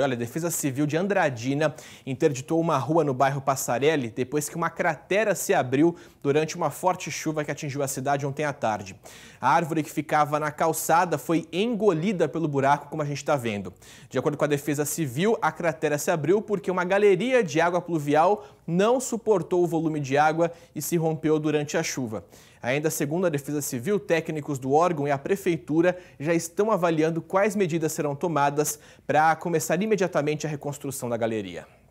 Olha, a Defesa Civil de Andradina interditou uma rua no bairro Passarelli depois que uma cratera se abriu durante uma forte chuva que atingiu a cidade ontem à tarde. A árvore que ficava na calçada foi engolida pelo buraco, como a gente está vendo. De acordo com a Defesa Civil, a cratera se abriu porque uma galeria de água pluvial não suportou o volume de água e se rompeu durante a chuva. Ainda segundo a Defesa Civil, técnicos do órgão e a Prefeitura já estão avaliando quais medidas serão tomadas para começar imediatamente a reconstrução da galeria.